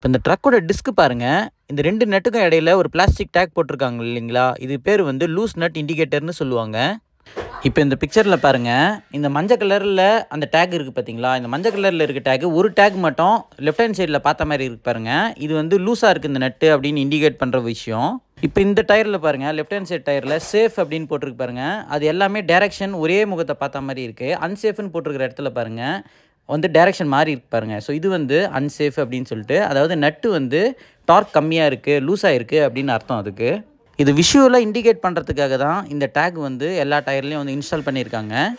இப்போ இந்த ட்ரக்கோட டிஸ்க் பாருங்கள் இந்த ரெண்டு நட்டுக்கும் இடையில ஒரு பிளாஸ்டிக் டேக் போட்டிருக்காங்க இல்லைங்களா இது பேர் வந்து லூஸ் நட் இண்டிகேட்டர்னு சொல்லுவாங்க இப்போ இந்த பிக்சரில் பாருங்கள் இந்த மஞ்சள் கலரில் அந்த டேக் இருக்குது பார்த்தீங்களா இந்த மஞ்சள் கலரில் இருக்க டேக் ஒரு டேக் மட்டும் லெஃப்ட் ஹேண்ட் சைடில் பார்த்த மாதிரி இருக்கு பாருங்கள் இது வந்து லூஸாக இருக்குது இந்த நட்டு அப்படின்னு இண்டிகேட் பண்ணுற விஷயம் இப்போ இந்த டயரில் பாருங்கள் லெஃப்ட் ஹேண்ட் சைட் டயரில் சேஃப் அப்படின்னு போட்டிருக்கு பாருங்கள் அது எல்லாமே டேரெக்ஷன் ஒரே முகத்தை பார்த்த மாதிரி இருக்குது அன்சேஃப்னு போட்டிருக்கிற இடத்துல பாருங்கள் வந்து டேரெக்ஷன் மாறி இருப்பாருங்க ஸோ இது வந்து அன்சேஃப் அப்படின்னு சொல்லிட்டு அதாவது நட்டு வந்து டார்க் கம்மியாக இருக்குது லூஸாக இருக்குது அப்படின்னு அர்த்தம் அதுக்கு இது விஷுவலாக இண்டிகேட் பண்ணுறதுக்காக தான் இந்த டேக் வந்து எல்லா டயர்லேயும் வந்து இன்ஸ்டால் பண்ணியிருக்காங்க